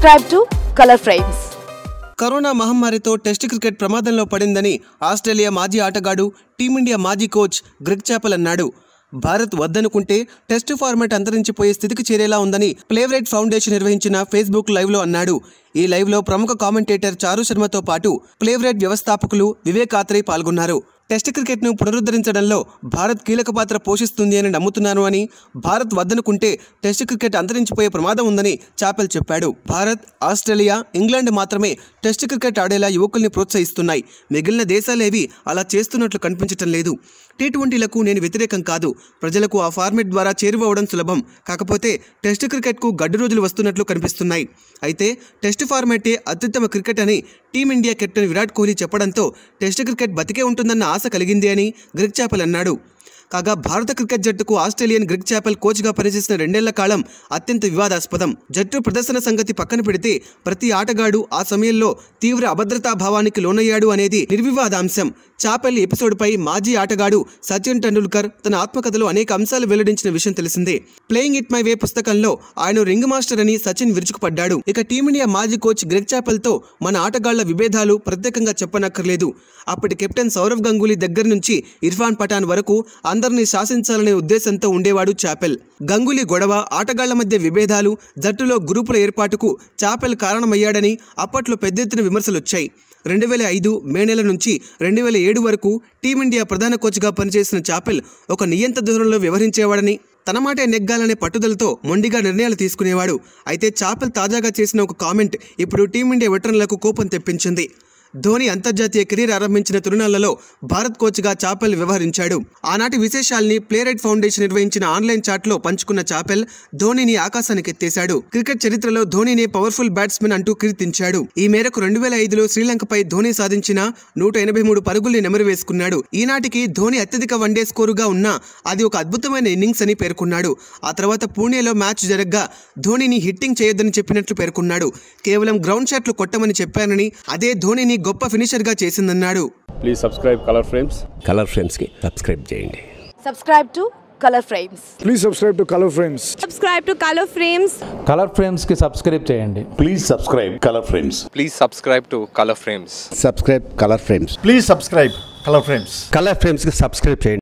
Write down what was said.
subscribe to colour frames corona మహమ్మారితో test cricket ప్రమాదంలో పడిందని ఆస్ట్రేలియా మాజీ ఆటగాడు టీమిండియా మాజీ కోచ్ గ్రిగ్ చాపల్ అన్నాడు భారత్ వద్దనుకుంటే టెస్టు ఫార్మాట్ అంతరించిపోయే స్థితికి చేరేలా ఉందని ప్లేవరెట్ ఫౌండేషన్ నిర్వహించిన ఫేస్బుక్ లైవ్లో అన్నాడు ఈ లైవ్లో ప్రముఖ కామెంటేటర్ చారు శర్మతో పాటు ప్లేవరెట్ వ్యవస్థాపకులు వివేక్ ఆత్రే పాల్గొన్నారు టెస్ట్ క్రికెట్ను పునరుద్ధరించడంలో భారత్ కీలక పాత్ర పోషిస్తుంది అని నమ్ముతున్నాను అని భారత్ వద్దనుకుంటే టెస్ట్ క్రికెట్ అంతరించిపోయే ప్రమాదం ఉందని చాపెల్ చెప్పాడు భారత్ ఆస్ట్రేలియా ఇంగ్లాండ్ మాత్రమే టెస్ట్ క్రికెట్ ఆడేలా యువకుల్ని ప్రోత్సహిస్తున్నాయి మిగిలిన దేశాలేవి అలా చేస్తున్నట్లు కనిపించటం లేదు టీ ట్వంటీలకు నేను వ్యతిరేకం కాదు ప్రజలకు ఆ ఫార్మెట్ ద్వారా చేరువవడం సులభం కాకపోతే టెస్ట్ క్రికెట్కు గడ్డు రోజులు వస్తున్నట్లు కనిపిస్తున్నాయి అయితే టెస్ట్ ఫార్మెటే అత్యుత్తమ క్రికెట్ అని టీమిండియా కెప్టెన్ విరాట్ కోహ్లీ చెప్పడంతో టెస్టు క్రికెట్ బతికే ఉంటుందన్న ఆశ కలిగింది అని గ్రిక్ చాపల్ అన్నాడు కాగా భారత క్రికెట్ జట్టుకు ఆస్ట్రేలియన్ గ్రిగ్ చాపెల్ కోచ్గా పనిచేసిన రెండేళ్ల కాలం అత్యంత వివాదాస్పదం జట్టు ప్రదర్శన సంగతి పక్కన పెడితే ప్రతి ఆటగాడు ఆ సమయంలో తీవ్ర అభద్రతా భావానికి లోనయ్యాడు అనేది నిర్వివాదాంశం చాపెల్ ఎపిసోడ్పై మాజీ ఆటగాడు సచిన్ టెండూల్కర్ తన ఆత్మకథలో అనేక అంశాలు వెల్లడించిన విషయం తెలిసిందే ప్లేయింగ్ ఇట్ మై వే పుస్తకంలో ఆయన రింగ్ మాస్టర్ అని సచిన్ విరుచుకుపడ్డాడు ఇక టీమిండియా మాజీ కోచ్ గ్రెగ్ చాపెల్తో మన ఆటగాళ్ల విభేదాలు ప్రత్యేకంగా చెప్పనక్కర్లేదు అప్పటి కెప్టెన్ సౌరవ్ గంగూలీ దగ్గర నుంచి ఇర్ఫాన్ పఠాన్ వరకు అందరినీ శాసించాలనే ఉద్దేశంతో ఉండేవాడు చాపెల్ గంగులీ గొడవ ఆటగాళ్ల మధ్య విభేదాలు జట్టులో గ్రూపుల ఏర్పాటుకు చాపెల్ కారణమయ్యాడని అప్పట్లో పెద్ద ఎత్తున విమర్శలొచ్చాయి రెండు వేల ఐదు మే నెల నుంచి రెండు వేల ఏడు వరకు టీమిండియా ప్రధాన కోచ్గా పనిచేసిన చాపెల్ ఒక నియంత దూరంలో వ్యవహరించేవాడని తన మాటే నెగ్గాలనే పట్టుదలతో మొండిగా నిర్ణయాలు తీసుకునేవాడు అయితే చాపెల్ తాజాగా చేసిన ఒక కామెంట్ ఇప్పుడు టీమిండియా వెటరన్లకు కోపం తెప్పించింది ధోని అంతర్జాతీయ కెరీర్ ఆరంభించిన తిరునాళ్లలో భారత్ కోచ్గా చాపెల్ వ్యవహరించాడు ఆనాటి విశేషాల్ని ప్లేరైట్ ఫౌండేషన్ నిర్వహించిన ఆన్లైన్ చాట్లో పంచుకున్న చాపెల్ ధోనిని ఆకాశానికి ఎత్తేశాడు క్రికెట్ చరిత్రలో ధోనిని పవర్ఫుల్ బ్యాట్స్మెన్ అంటూ కీర్తించాడు ఈ మేరకు రెండు వేల ఐదులో శ్రీలంకపై ధోని సాధించిన నూట ఎనభై మూడు పరుగుల్ని నెమరు వేసుకున్నాడు ఈనాటికి ధోని అత్యధిక వన్డే స్కోరుగా ఉన్నా అది ఒక అద్భుతమైన ఇన్నింగ్స్ అని పేర్కొన్నాడు ఆ తర్వాత పూణేలో మ్యాచ్ జరగ్గా ధోనిని హిట్టింగ్ చేయొద్దని చెప్పినట్లు పేర్కొన్నాడు కేవలం గ్రౌండ్ షాట్లు కొట్టమని చెప్పానని అదే ధోనిని గొప్ప ఫినిషర్ గా చేసిందన్నాడు please subscribe colour frames colour frames కి సబ్స్క్రైబ్ చేయండి subscribe to colour frames please subscribe to colour frames subscribe to colour frames colour frames కి సబ్స్క్రైబ్ చేయండి please subscribe colour frames please subscribe to colour frames subscribe colour frames please subscribe colour frames colour frames కి subscribe చేయండి